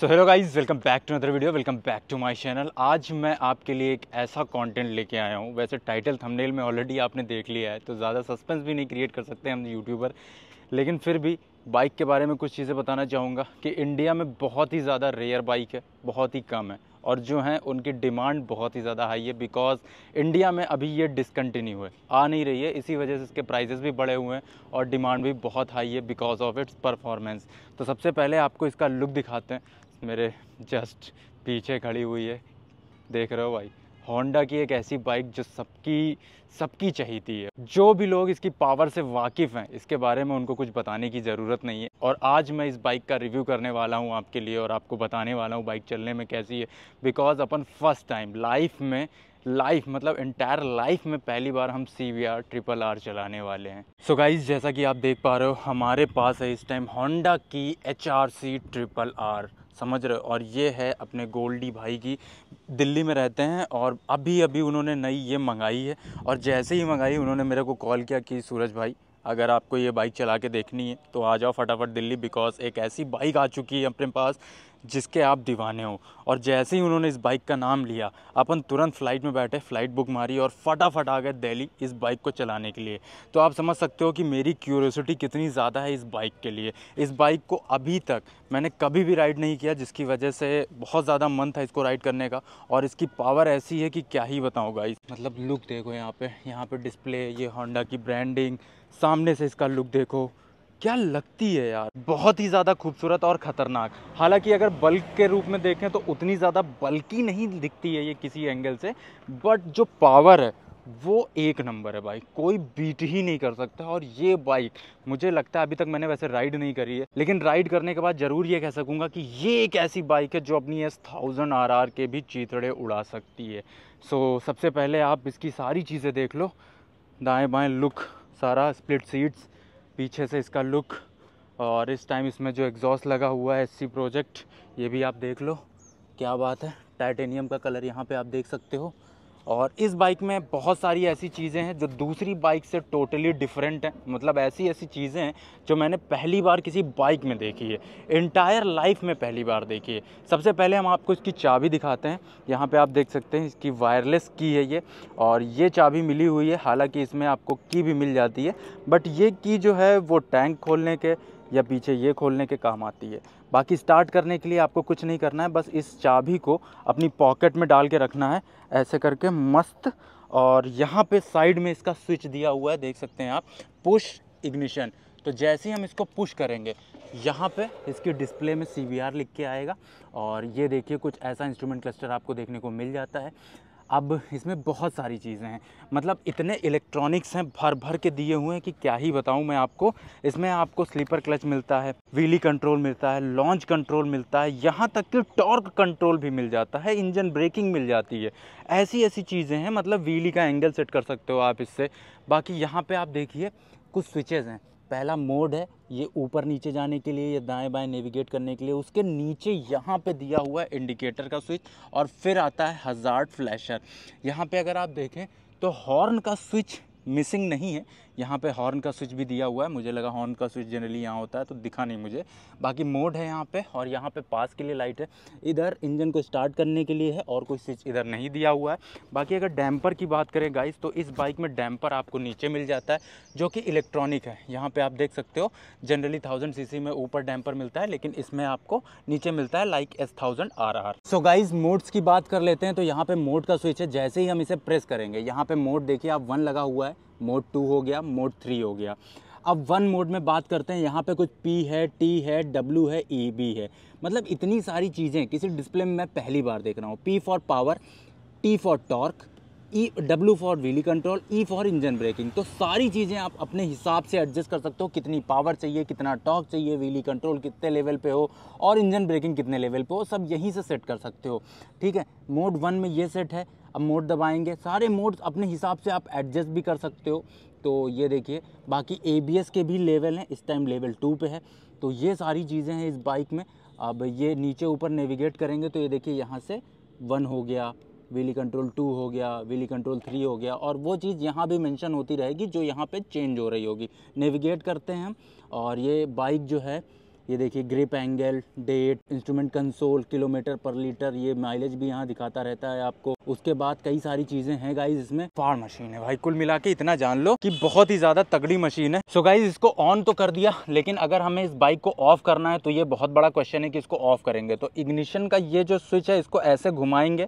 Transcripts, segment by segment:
so hello guys welcome back to other video welcome back to my channel आज मैं आपके लिए एक ऐसा कंटेंट लेके आया हूँ वैसे टाइटल थंबनेल में ऑलरेडी आपने देख लिया है तो ज़्यादा सस्पेंस भी नहीं क्रिएट कर सकते हम यूट्यूबर लेकिन फिर भी बाइक के बारे में कुछ चीज़ें बताना चाहूँगा कि इंडिया में बहुत ही ज़्यादा रेयर बाइक है बहुत ही कम है और जो हैं उनकी डिमांड बहुत ही ज़्यादा हाई है बिकॉज इंडिया में अभी ये डिसकन्टिन्यू है आ नहीं रही है इसी वजह से इसके प्राइजेस भी बढ़े हुए हैं और डिमांड भी बहुत हाई है बिकॉज ऑफ इट्स परफॉर्मेंस तो सबसे पहले आपको इसका लुक दिखाते हैं मेरे जस्ट पीछे खड़ी हुई है देख रहे हो भाई होंडा की एक ऐसी बाइक जो सबकी सबकी चाहती है जो भी लोग इसकी पावर से वाकिफ़ हैं इसके बारे में उनको कुछ बताने की ज़रूरत नहीं है और आज मैं इस बाइक का रिव्यू करने वाला हूँ आपके लिए और आपको बताने वाला हूँ बाइक चलने में कैसी है बिकॉज़ अपन फर्स्ट टाइम लाइफ में लाइफ मतलब इंटायर लाइफ में पहली बार हम C B R triple R चलाने वाले हैं सो so गाइज जैसा कि आप देख पा रहे हो हमारे पास है इस टाइम होंडा की H R C triple R समझ रहे हो और ये है अपने गोल्डी भाई की दिल्ली में रहते हैं और अभी अभी उन्होंने नई ये मंगाई है और जैसे ही मंगाई उन्होंने मेरे को कॉल किया कि सूरज भाई अगर आपको ये बाइक चला के देखनी है तो आ जाओ फटाफट दिल्ली बिकॉज़ एक ऐसी बाइक आ चुकी है अपने पास जिसके आप दीवाने हो और जैसे ही उन्होंने इस बाइक का नाम लिया अपन तुरंत फ्लाइट में बैठे फ्लाइट बुक मारी और फटाफट आ गए दिल्ली इस बाइक को चलाने के लिए तो आप समझ सकते हो कि मेरी क्यूरियोसिटी कितनी ज़्यादा है इस बाइक के लिए इस बाइक को अभी तक मैंने कभी भी राइड नहीं किया जिसकी वजह से बहुत ज़्यादा मन था इसको राइड करने का और इसकी पावर ऐसी है कि क्या ही बताऊँगा इस मतलब लुक देखो यहाँ पर यहाँ पर डिस्प्ले ये होंडा की ब्रांडिंग सामने से इसका लुक देखो क्या लगती है यार बहुत ही ज़्यादा खूबसूरत और ख़तरनाक हालांकि अगर बल्क के रूप में देखें तो उतनी ज़्यादा बल्कि नहीं दिखती है ये किसी एंगल से बट जो पावर है वो एक नंबर है बाइक कोई बीट ही नहीं कर सकता और ये बाइक मुझे लगता है अभी तक मैंने वैसे राइड नहीं करी है लेकिन राइड करने के बाद ज़रूर ये कह सकूँगा कि ये एक ऐसी बाइक है जो अपनी एस थाउजेंड आर आर के भी चीतड़े उड़ा सकती है सो सबसे पहले आप इसकी सारी चीज़ें देख लो दाएँ बाएँ लुक सारा स्प्लिट सीट्स पीछे से इसका लुक और इस टाइम इसमें जो एग्जॉस्ट लगा हुआ है एस प्रोजेक्ट ये भी आप देख लो क्या बात है टाइटेनियम का कलर यहाँ पे आप देख सकते हो और इस बाइक में बहुत सारी ऐसी चीज़ें हैं जो दूसरी बाइक से टोटली डिफरेंट हैं मतलब ऐसी ऐसी चीज़ें हैं जो मैंने पहली बार किसी बाइक में देखी है इंटायर लाइफ में पहली बार देखी है सबसे पहले हम आपको इसकी चाबी दिखाते हैं यहाँ पर आप देख सकते हैं इसकी वायरलेस की है ये और ये चाबी मिली हुई है हालाँकि इसमें आपको की भी मिल जाती है बट ये की जो है वो टैंक खोलने के या पीछे ये खोलने के काम आती है बाकी स्टार्ट करने के लिए आपको कुछ नहीं करना है बस इस चाबी को अपनी पॉकेट में डाल के रखना है ऐसे करके मस्त और यहाँ पे साइड में इसका स्विच दिया हुआ है देख सकते हैं आप पुश इग्निशन तो जैसे ही हम इसको पुश करेंगे यहाँ पे इसके डिस्प्ले में सी लिख के आएगा और ये देखिए कुछ ऐसा इंस्ट्रूमेंट क्लस्टर आपको देखने को मिल जाता है अब इसमें बहुत सारी चीज़ें हैं मतलब इतने इलेक्ट्रॉनिक्स हैं भर भर के दिए हुए हैं कि क्या ही बताऊं मैं आपको इसमें आपको स्लीपर क्लच मिलता है व्हीली कंट्रोल मिलता है लॉन्च कंट्रोल मिलता है यहाँ तक कि टॉर्क कंट्रोल भी मिल जाता है इंजन ब्रेकिंग मिल जाती है ऐसी ऐसी चीज़ें हैं मतलब व्हीली का एंगल सेट कर सकते हो आप इससे बाकी यहाँ पर आप देखिए कुछ स्विचेज़ हैं पहला मोड है ये ऊपर नीचे जाने के लिए या दाएं बाएं नेविगेट करने के लिए उसके नीचे यहाँ पे दिया हुआ है इंडिकेटर का स्विच और फिर आता है हज़ार्ड फ्लैशर यहाँ पे अगर आप देखें तो हॉर्न का स्विच मिसिंग नहीं है यहाँ पे हॉर्न का स्विच भी दिया हुआ है मुझे लगा हॉर्न का स्विच जनरली यहाँ होता है तो दिखा नहीं मुझे बाकी मोड है यहाँ पे और यहाँ पे पास के लिए लाइट है इधर इंजन को स्टार्ट करने के लिए है और कोई स्विच इधर नहीं दिया हुआ है बाकी अगर डैम्पर की बात करें गाइस तो इस बाइक में डैम्पर आपको नीचे मिल जाता है जो कि इलेक्ट्रॉनिक है यहाँ पर आप देख सकते हो जनरली थाउजेंड सी में ऊपर डैम्पर मिलता है लेकिन इसमें आपको नीचे मिलता है like S thousand R R so guys modes की बात कर लेते हैं तो यहाँ पर मोड का स्विच है जैसे ही हम इसे प्रेस करेंगे यहाँ पर मोड देखिए आप वन लगा हुआ है मोड टू हो गया मोड थ्री हो गया अब वन मोड में बात करते हैं यहाँ पे कुछ पी है टी है डब्ल्यू है ई e, बी है मतलब इतनी सारी चीज़ें किसी डिस्प्ले में मैं पहली बार देख रहा हूँ P for power T for torque E W for wheelie control E for engine braking तो सारी चीज़ें आप अपने हिसाब से एडजस्ट कर सकते हो कितनी पावर चाहिए कितना टॉर्क चाहिए व्हीली कंट्रोल कितने लेवल पे हो और इंजन ब्रेकिंग कितने लेवल पे हो सब यहीं से सेट कर सकते हो ठीक है मोड वन में ये सेट है अब मोड दबाएंगे सारे मोड्स अपने हिसाब से आप एडजस्ट भी कर सकते हो तो ये देखिए बाकी ए के भी लेवल हैं इस टाइम लेवल टू पे है तो ये सारी चीज़ें हैं इस बाइक में अब ये नीचे ऊपर नेविगेट करेंगे तो ये देखिए यहाँ से वन हो गया व्हीली कंट्रोल टू हो गया व्हीली कंट्रोल थ्री हो गया और वो चीज़ यहाँ भी मेंशन होती रहेगी जो यहाँ पे चेंज हो रही होगी नेविगेट करते हैं हम और ये बाइक जो है ये देखिए grip angle date instrument console kilometre per litre ये माइलेज भी यहाँ दिखाता रहता है आपको उसके बाद कई सारी चीजें हैं गाइज इसमें फार मशीन है भाई कुल मिला के इतना जान लो कि बहुत ही ज्यादा तगड़ी मशीन है सो so गाइज इसको ऑन तो कर दिया लेकिन अगर हमें इस बाइक को ऑफ करना है तो ये बहुत बड़ा क्वेश्चन है कि इसको ऑफ करेंगे तो इग्निशन का ये जो स्विच है इसको ऐसे घुमाएंगे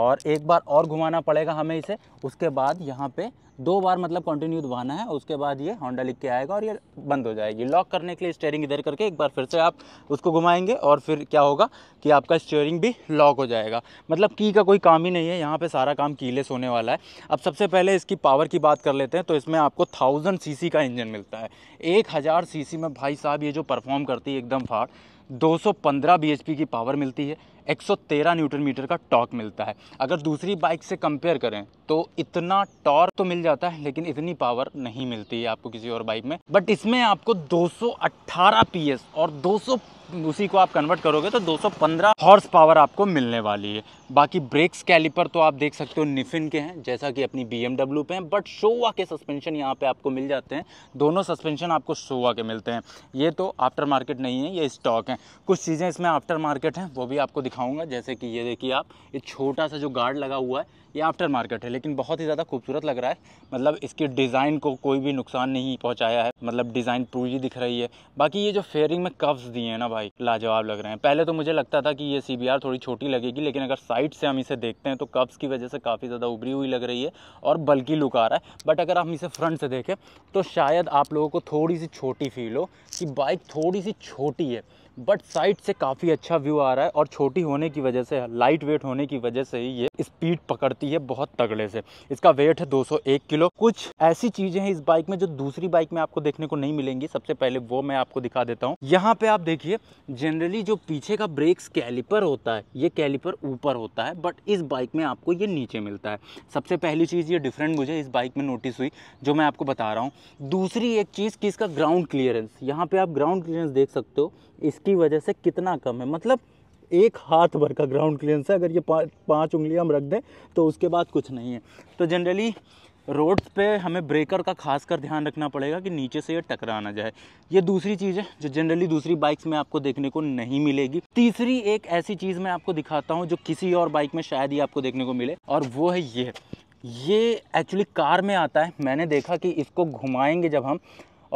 और एक बार और घुमाना पड़ेगा हमें इसे उसके बाद यहाँ पे दो बार मतलब कंटिन्यू दबाना है उसके बाद ये होंडा लिख के आएगा और ये बंद हो जाएगी लॉक करने के लिए स्टेयरिंग इधर करके एक बार फिर से आप उसको घुमाएंगे और फिर क्या होगा कि आपका स्टेयरिंग भी लॉक हो जाएगा मतलब की का कोई काम ही नहीं है यहाँ पर सारा काम कीलेस होने वाला है अब सबसे पहले इसकी पावर की बात कर लेते हैं तो इसमें आपको थाउजेंड सी का इंजन मिलता है एक हज़ार में भाई साहब ये जो परफॉर्म करती है एकदम फाड़ 215 bhp की पावर मिलती है 113 न्यूटन मीटर का टॉर्क मिलता है अगर दूसरी बाइक से कंपेयर करें तो इतना टॉर्क तो मिल जाता है लेकिन इतनी पावर नहीं मिलती है आपको किसी और बाइक में बट इसमें आपको 218 पीएस और 200 उसी को आप कन्वर्ट करोगे तो 215 हॉर्स पावर आपको मिलने वाली है बाकी ब्रेक्स कैलिपर तो आप देख सकते हो निफिन के हैं जैसा कि अपनी बी पे हैं बट शोवा के सस्पेंशन यहाँ पे आपको मिल जाते हैं दोनों सस्पेंशन आपको शोवा के मिलते हैं ये तो आफ्टर मार्केट नहीं है ये स्टॉक है कुछ चीज़ें इसमें आफ्टर मार्केट हैं वो भी आपको दिखाऊंगा जैसे कि ये देखिए आप ये छोटा सा जो गार्ड लगा हुआ है ये आफ्टर मार्केट है लेकिन बहुत ही ज़्यादा खूबसूरत लग रहा है मतलब इसके डिज़ाइन को कोई भी नुकसान नहीं पहुंचाया है मतलब डिज़ाइन पूरी दिख रही है बाकी ये जो फेयरिंग में कव्स दिए हैं ना भाई लाजवाब लग रहे हैं पहले तो मुझे लगता था कि ये सी थोड़ी छोटी लगेगी लेकिन अगर साइड से हम इसे देखते हैं तो कव्स की वजह से काफ़ी ज़्यादा उभरी हुई लग रही है और बल्कि लुक आ रहा है बट अगर हम इसे फ्रंट से देखें तो शायद आप लोगों को थोड़ी सी छोटी फील हो कि बाइक थोड़ी सी छोटी है बट साइड से काफ़ी अच्छा व्यू आ रहा है और छोटी होने की वजह से लाइट वेट होने की वजह से ही ये स्पीड पकड़ती है बहुत तगड़े से इसका वेट है 201 किलो कुछ ऐसी चीज़ें हैं इस बाइक में जो दूसरी बाइक में आपको देखने को नहीं मिलेंगी सबसे पहले वो मैं आपको दिखा देता हूँ यहाँ पे आप देखिए जनरली जो पीछे का ब्रेक्स कैलिपर होता है ये कैलिपर ऊपर होता है बट इस बाइक में आपको ये नीचे मिलता है सबसे पहली चीज़ ये डिफरेंट मुझे इस बाइक में नोटिस हुई जो मैं आपको बता रहा हूँ दूसरी एक चीज़ कि इसका ग्राउंड क्लियरेंस यहाँ पर आप ग्राउंड क्लियरेंस देख सकते हो इसकी की वजह से कितना कम है मतलब एक हाथ भर का ग्राउंड क्लियरेंस है अगर ये पा, पांच उंगलियां हम रख दें तो उसके बाद कुछ नहीं है तो जनरली रोड्स पे हमें ब्रेकर का खास कर ध्यान रखना पड़ेगा कि नीचे से ये टकरा ना जाए ये दूसरी चीज़ है जो जनरली दूसरी बाइक्स में आपको देखने को नहीं मिलेगी तीसरी एक ऐसी चीज़ मैं आपको दिखाता हूँ जो किसी और बाइक में शायद ही आपको देखने को मिले और वो है ये ये एक्चुअली कार में आता है मैंने देखा कि इसको घुमाएंगे जब हम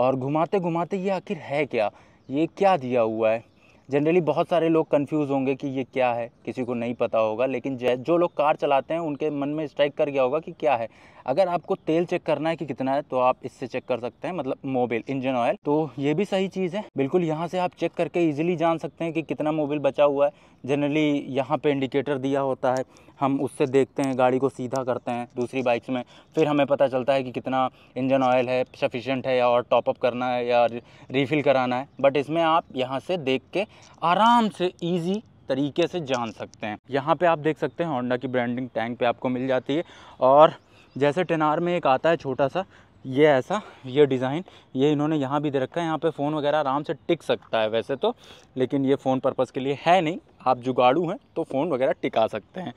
और घुमाते घुमाते ये आखिर है क्या ये क्या दिया हुआ है जनरली बहुत सारे लोग कंफ्यूज होंगे कि ये क्या है किसी को नहीं पता होगा लेकिन जो लोग कार चलाते हैं उनके मन में स्ट्राइक कर गया होगा कि क्या है अगर आपको तेल चेक करना है कि कितना है तो आप इससे चेक कर सकते हैं मतलब मोबिल इंजन ऑयल तो ये भी सही चीज़ है बिल्कुल यहाँ से आप चेक करके ईजिली जान सकते हैं कि कितना मोबिल बचा हुआ है जनरली यहाँ पर इंडिकेटर दिया होता है हम उससे देखते हैं गाड़ी को सीधा करते हैं दूसरी बाइक्स में फिर हमें पता चलता है कि कितना इंजन ऑयल है सफिशेंट है या और टॉपअप करना है या रिफ़िल कराना है बट इसमें आप यहाँ से देख के आराम से ईजी तरीके से जान सकते हैं यहाँ पे आप देख सकते हैं होंडा की ब्रांडिंग टैंक पे आपको मिल जाती है और जैसे टेनार में एक आता है छोटा सा ये ऐसा ये डिज़ाइन ये इन्होंने यहाँ भी दे रखा है यहाँ पे फ़ोन वगैरह आराम से टिक सकता है वैसे तो लेकिन ये फ़ोन पर्पज़ के लिए है नहीं आप जुगाड़ू हैं तो फ़ोन वगैरह टिका सकते हैं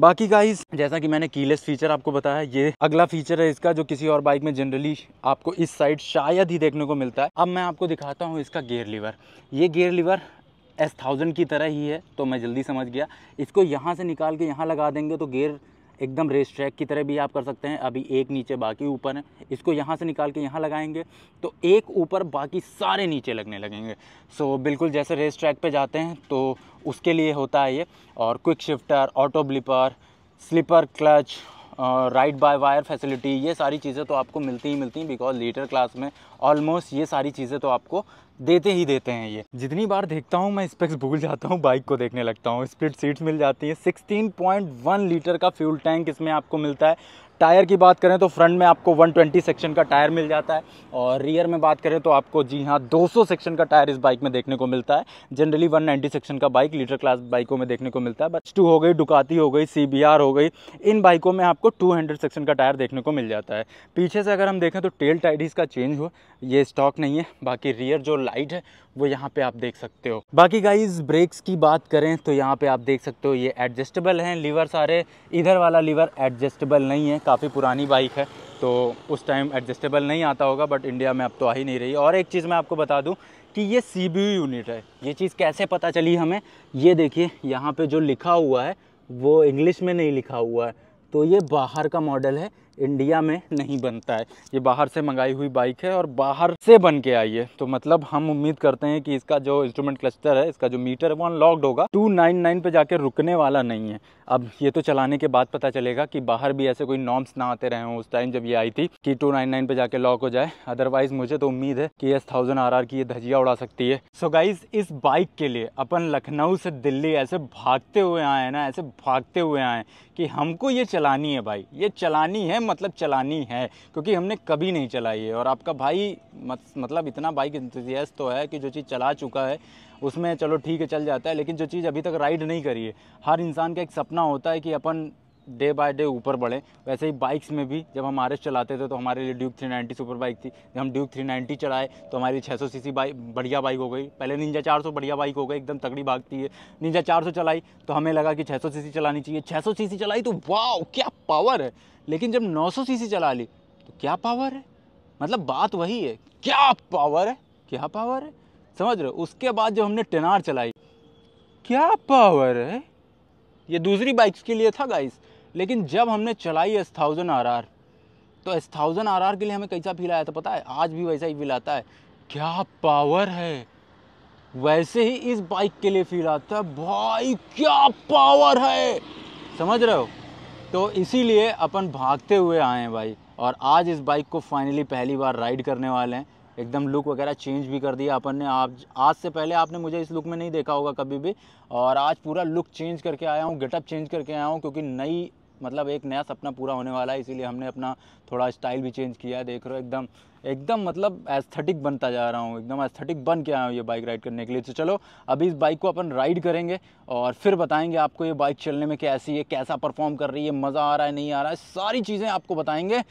बाकी गाइस जैसा कि मैंने कीलेस फीचर आपको बताया ये अगला फीचर है इसका जो किसी और बाइक में जनरली आपको इस साइड शायद ही देखने को मिलता है अब मैं आपको दिखाता हूँ इसका गेयर लीवर ये गेयर लीवर एस थाउजेंड की तरह ही है तो मैं जल्दी समझ गया इसको यहाँ से निकाल के यहाँ लगा देंगे तो गेयर एकदम रेस ट्रैक की तरह भी आप कर सकते हैं अभी एक नीचे बाकी ऊपर है इसको यहाँ से निकाल के यहाँ लगाएंगे तो एक ऊपर बाकी सारे नीचे लगने लगेंगे सो so, बिल्कुल जैसे रेस ट्रैक पर जाते हैं तो उसके लिए होता है ये और quick shifter auto blipper slipper clutch ride by wire facility ये सारी चीज़ें तो आपको मिलती ही मिलती हैं बिकॉज लीटर क्लास में ऑलमोस्ट ये सारी चीज़ें तो आपको देते ही देते हैं ये जितनी बार देखता हूँ मैं स्पेक्स भूल जाता हूँ बाइक को देखने लगता हूँ स्प्लिट सीट्स मिल जाती है 16.1 लीटर का फ्यूल टैंक इसमें आपको मिलता है टायर की बात करें तो फ्रंट में आपको 120 सेक्शन का टायर मिल जाता है और रियर में बात करें तो आपको जी हाँ 200 सेक्शन का टायर इस बाइक में देखने को मिलता है जनरली 190 सेक्शन का बाइक लीटर क्लास बाइकों में देखने को मिलता है बस टू हो गई डुकाती हो गई सी हो गई इन बाइकों में आपको टू सेक्शन का टायर देखने को मिल जाता है पीछे से अगर हम देखें तो टेल टाइड इसका चेंज हुआ ये स्टॉक नहीं है बाकी रियर जो लाइट है वो यहाँ पे आप देख सकते हो बाकी गाइज ब्रेक्स की बात करें तो यहाँ पे आप देख सकते हो ये एडजस्टेबल हैं लीवर सारे इधर वाला लीवर एडजस्टेबल नहीं है काफ़ी पुरानी बाइक है तो उस टाइम एडजस्टेबल नहीं आता होगा बट इंडिया में अब तो आ ही नहीं रही और एक चीज़ मैं आपको बता दूँ कि ये सी यूनिट है ये चीज़ कैसे पता चली हमें ये देखिए यहाँ पर जो लिखा हुआ है वो इंग्लिश में नहीं लिखा हुआ है तो ये बाहर का मॉडल है इंडिया में नहीं बनता है ये बाहर से मंगाई हुई बाइक है और बाहर से बन के आई है तो मतलब हम उम्मीद करते हैं कि इसका जो इंस्ट्रूमेंट क्लस्टर है इसका जो मीटर है वो अनलॉक्ड होगा 299 पे जाके रुकने वाला नहीं है अब ये तो चलाने के बाद पता चलेगा कि बाहर भी ऐसे कोई नॉर्म्स ना आते रहे हों उस टाइम जब ये आई थी कि टू पे जाके लॉक हो जाए अदरवाइज मुझे तो उम्मीद है कि एस थाउजेंड आर की ये धजिया उड़ा सकती है सो so गाइज इस बाइक के लिए अपन लखनऊ से दिल्ली ऐसे भागते हुए आए हैं ना ऐसे भागते हुए आए कि हमको ये चलानी है भाई ये चलानी है मतलब चलानी है क्योंकि हमने कभी नहीं चलाई है और आपका भाई मत, मतलब इतना बाइक इंतजियास तो है कि जो चीज़ चला चुका है उसमें चलो ठीक है चल जाता है लेकिन जो चीज़ अभी तक राइड नहीं करी है हर इंसान का एक सपना होता है कि अपन डे बाय डे ऊपर बढ़े वैसे ही बाइक्स में भी जब हम आर चलाते थे तो हमारे लिए ड्यूक 390 सुपर बाइक थी जब हम ड्यूक 390 चलाए तो हमारी 600 सीसी बाइक बढ़िया बाइक हो गई पहले निंजा 400 बढ़िया बाइक हो गई एकदम तगड़ी भागती है निंजा 400 चलाई तो हमें लगा कि 600 सीसी चलानी चाहिए 600 सीसी चलाई तो वाह क्या पावर है लेकिन जब नौ सीसी चला ली तो क्या पावर है मतलब बात वही है क्या पावर है क्या पावर है समझ रहे उसके बाद जब हमने टेनार चलाई क्या पावर है ये दूसरी बाइक्स के लिए था गाइस लेकिन जब हमने चलाई एस थाउजेंड आर आर तो एस थाउजेंड आर आर के लिए हमें कैसा फील आया था पता है आज भी वैसा ही फील आता है क्या पावर है वैसे ही इस बाइक के लिए फील आता है भाई क्या पावर है समझ रहे हो तो इसीलिए अपन भागते हुए आए हैं भाई और आज इस बाइक को फाइनली पहली बार राइड करने वाले हैं एकदम लुक वगैरह चेंज भी कर दिया अपन ने आप आज से पहले आपने मुझे इस लुक में नहीं देखा होगा कभी भी और आज पूरा लुक चेंज करके आया हूँ गेटअप चेंज करके आया हूँ क्योंकि नई मतलब एक नया सपना पूरा होने वाला है इसीलिए हमने अपना थोड़ा स्टाइल भी चेंज किया है देख रहे हो एकदम एकदम मतलब एस्थेटिक बनता जा रहा हूँ एकदम एस्थेटिक बन के आया हूँ ये बाइक राइड करने के लिए तो चलो अभी इस बाइक को अपन राइड करेंगे और फिर बताएंगे आपको ये बाइक चलने में कैसी है कैसा परफॉर्म कर रही है मज़ा आ रहा है नहीं आ रहा है सारी चीज़ें आपको बताएंगे